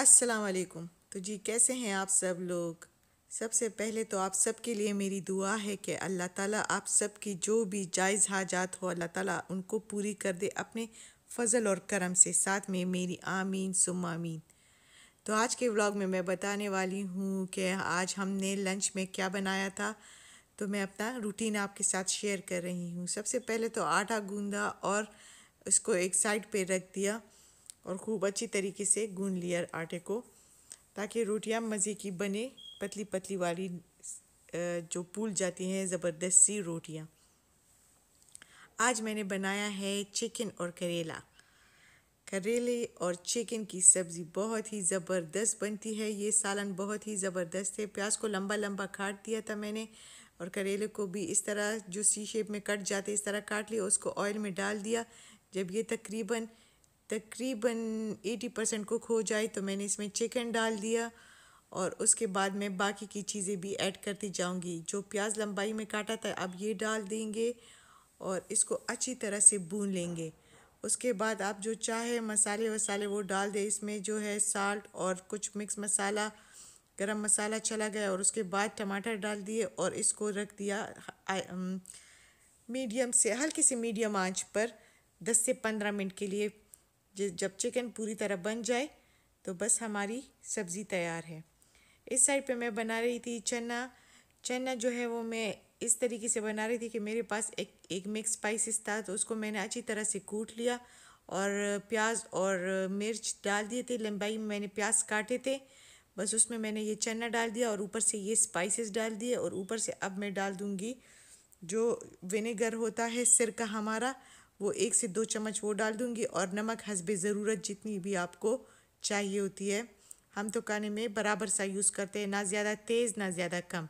अस्सलाम वालेकुम तो जी कैसे हैं आप सब लोग सबसे पहले तो आप सब के लिए मेरी दुआ है कि अल्लाह ताला आप सब की जो भी जायज़ हाजात हो अल्लाह ताला उनको पूरी कर दे अपने फ़जल और करम से साथ में मेरी आमीन सुम आमीन तो आज के व्लॉग में मैं बताने वाली हूँ कि आज हमने लंच में क्या बनाया था तो मैं अपना रूटीन आपके साथ शेयर कर रही हूँ सबसे पहले तो आटा गूँधा और उसको एक साइड पर रख दिया और खूब अच्छी तरीके से गून लिया आटे को ताकि रोटियां मज़े की बने पतली पतली वाली जो पुल जाती हैं ज़बरदस्त सी रोटियाँ आज मैंने बनाया है चिकन और करेला करेले और चिकन की सब्ज़ी बहुत ही ज़बरदस्त बनती है ये सालन बहुत ही ज़बरदस्त है प्याज को लंबा लंबा काट दिया था मैंने और करेले को भी इस तरह जो सी शेप में कट जाते इस तरह काट लिया उसको ऑयल में डाल दिया जब ये तकरीबन तकरीबन 80 परसेंट कुक हो जाए तो मैंने इसमें चिकन डाल दिया और उसके बाद मैं बाकी की चीज़ें भी ऐड करती जाऊंगी जो प्याज लंबाई में काटा था अब ये डाल देंगे और इसको अच्छी तरह से भून लेंगे उसके बाद आप जो चाहे मसाले वसाले वो डाल दें इसमें जो है साल्ट और कुछ मिक्स मसाला गरम मसाला चला गया और उसके बाद टमाटर डाल दिए और इसको रख दिया मीडियम से हल्की सी मीडियम आँच पर दस से पंद्रह मिनट के लिए जब चिकन पूरी तरह बन जाए तो बस हमारी सब्ज़ी तैयार है इस साइड पे मैं बना रही थी चना चना जो है वो मैं इस तरीके से बना रही थी कि मेरे पास एक एक मिक्स स्पाइसिस था तो उसको मैंने अच्छी तरह से कूट लिया और प्याज और मिर्च डाल दिए थे लंबाई में मैंने प्याज काटे थे बस उसमें मैंने ये चना डाल दिया और ऊपर से ये स्पाइसेस डाल दिए और ऊपर से अब मैं डाल दूँगी जो विनेगर होता है सिर का हमारा वो एक से दो चम्मच वो डाल दूँगी और नमक हसबे ज़रूरत जितनी भी आपको चाहिए होती है हम तो खाने में बराबर सा यूज़ करते हैं ना ज़्यादा तेज़ ना ज़्यादा कम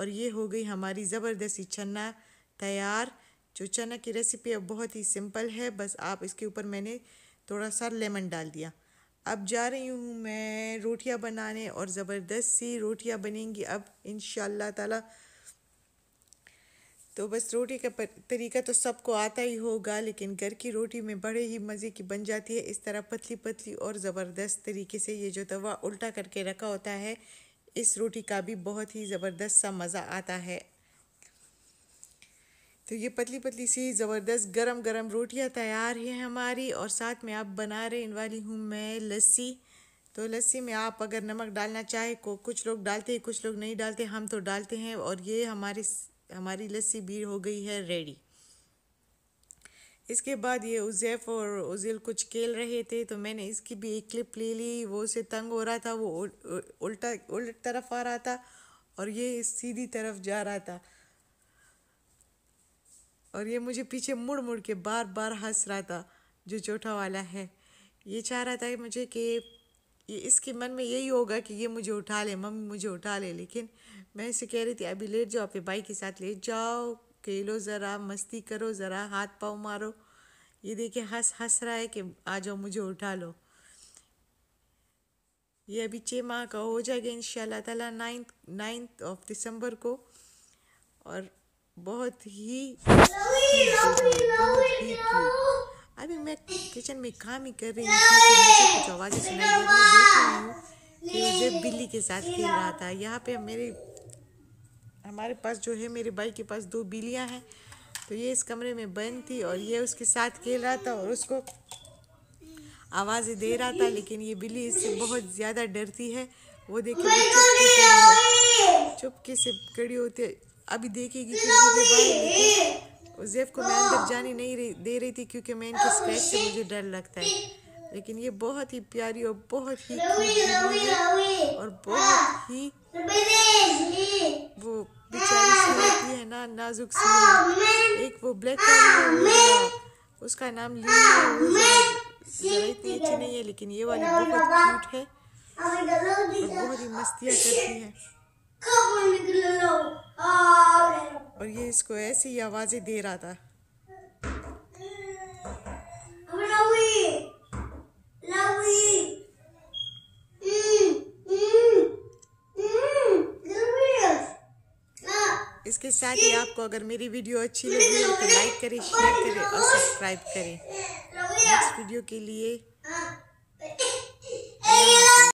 और ये हो गई हमारी ज़बरदस्ती छन्ना तैयार जो चना की रेसिपी अब बहुत ही सिंपल है बस आप इसके ऊपर मैंने थोड़ा सा लेमन डाल दिया अब जा रही हूँ मैं रोटियाँ बनाने और ज़बरदस्ती रोटियाँ बनेंगी अब इन ताला तो बस रोटी का तरीका तो सबको आता ही होगा लेकिन घर की रोटी में बड़े ही मज़े की बन जाती है इस तरह पतली पतली और ज़बरदस्त तरीके से ये जो तवा उल्टा करके रखा होता है इस रोटी का भी बहुत ही ज़बरदस्त सा मज़ा आता है तो ये पतली पतली सी ज़बरदस्त गरम गरम रोटियां तैयार हैं हमारी और साथ में आप बना रहे इन वाली हूँ मैं लस्सी तो लस्सी में आप अगर नमक डालना चाहे को कुछ लोग डालते हैं कुछ लोग नहीं डालते हम तो डालते हैं और ये हमारे हमारी लस्सी भीड़ हो गई है रेडी इसके बाद ये उजैफ और उजिल कुछ खेल रहे थे तो मैंने इसकी भी एक क्लिप ले ली वो उसे तंग हो रहा था वो उल्टा उल्ट तरफ आ रहा था और ये सीधी तरफ जा रहा था और ये मुझे पीछे मुड़ मुड़ के बार बार हंस रहा था जो चौथा वाला है ये चाह रहा था मुझे कि ये इसके मन में यही होगा कि ये मुझे उठा ले मम्मी मुझे उठा ले लेकिन मैं इसे कह रही थी अभी लेट जाओ अपने बाइक के साथ लेट जाओ खेलो ज़रा मस्ती करो ज़रा हाथ पाँव मारो ये देखे हंस हंस रहा है कि आ जाओ मुझे उठा लो ये अभी छः माह का हो जाएगा इन शाह तला नाइन्थ नाइन्थ ऑफ दिसंबर को और बहुत ही, बहुत ही अभी मैं किचन में काम ही कर रही थी मुझे कुछ आवाज़ें सुनाई मैं देख रही हूँ कि उसे बिल्ली के साथ खेल रहा था यहाँ पे मेरे हमारे पास जो है मेरे भाई के पास दो बिल्लियाँ हैं तो ये इस कमरे में बंद थी और ये उसके साथ खेल रहा था और उसको आवाज़ें दे रहा था लेकिन ये बिल्ली इससे बहुत ज़्यादा डरती है वो देखे चुपके से खड़ी होती है अभी देखेगी कि मेरे भाई जेफ़ को मैं अंदर जाने नहीं रही, दे रही थी क्योंकि मैं इनके स्क्रैच से मुझे डर लगता है लेकिन ये बहुत ही प्यारी और बहुत ही है और बहुत हाँ। ही वो बेचारी हाँ। है ना नाजुक सी हाँ, एक वो ब्लैक उसका नाम ली इतनी अच्छी नहीं है लेकिन ये वाली बहुत क्यूट है और बहुत ही मस्तियाँ करती है और ये इसको ऐसी ही आवाजें दे रहा था इसके साथ ही आपको अगर मेरी वीडियो अच्छी लगी हो तो लाइक करें शेयर करें और सब्सक्राइब करें नेक्स्ट वीडियो के लिए हाँ।